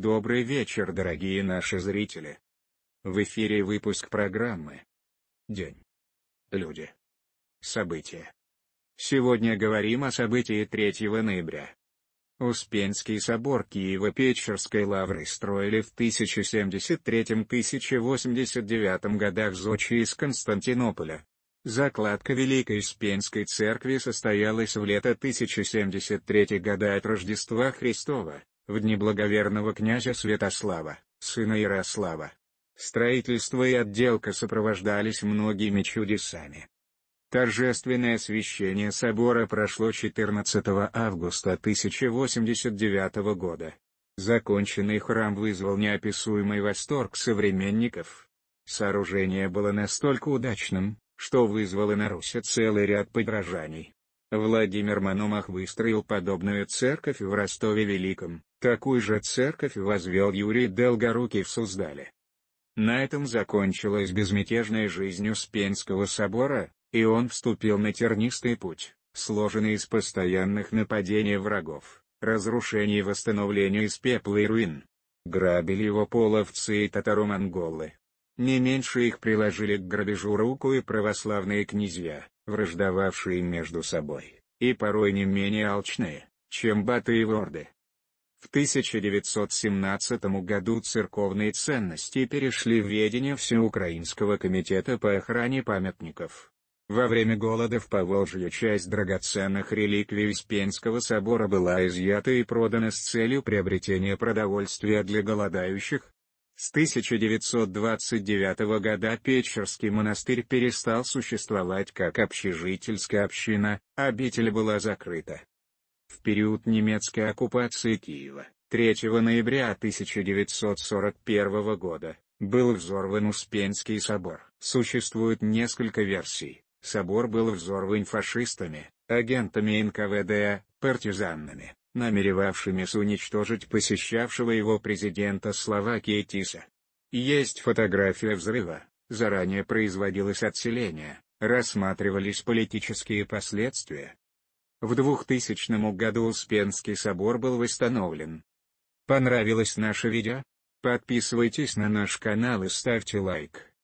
Добрый вечер, дорогие наши зрители. В эфире выпуск программы «День. Люди. События». Сегодня говорим о событии 3 ноября. Успенский собор Киево-Печерской лавры строили в 1073-1089 годах Зочи из Константинополя. Закладка Великой Успенской церкви состоялась в лето 1073 года от Рождества Христова в дни благоверного князя Святослава, сына Ярослава. Строительство и отделка сопровождались многими чудесами. Торжественное освящение собора прошло 14 августа 1089 года. Законченный храм вызвал неописуемый восторг современников. Сооружение было настолько удачным, что вызвало на Руси целый ряд подражаний. Владимир Мономах выстроил подобную церковь в Ростове-Великом. Такую же церковь возвел Юрий Долгорукий в Суздале. На этом закончилась безмятежная жизнь Успенского собора, и он вступил на тернистый путь, сложенный из постоянных нападений врагов, разрушений и восстановления из пепла и руин. Грабили его половцы и татаро-монголы. Не меньше их приложили к грабежу руку и православные князья, враждовавшие между собой, и порой не менее алчные, чем баты и ворды. В 1917 году церковные ценности перешли в ведение Всеукраинского комитета по охране памятников. Во время голода в Поволжье часть драгоценных реликвий Успенского собора была изъята и продана с целью приобретения продовольствия для голодающих. С 1929 года Печерский монастырь перестал существовать как общежительская община, обитель была закрыта. В период немецкой оккупации Киева, 3 ноября 1941 года, был взорван Успенский собор. Существует несколько версий. Собор был взорван фашистами, агентами НКВД, партизанами, намеревавшимися уничтожить посещавшего его президента Словакии Тиса. Есть фотография взрыва, заранее производилось отселение, рассматривались политические последствия, в 2000 году Успенский собор был восстановлен. Понравилось наше видео? Подписывайтесь на наш канал и ставьте лайк.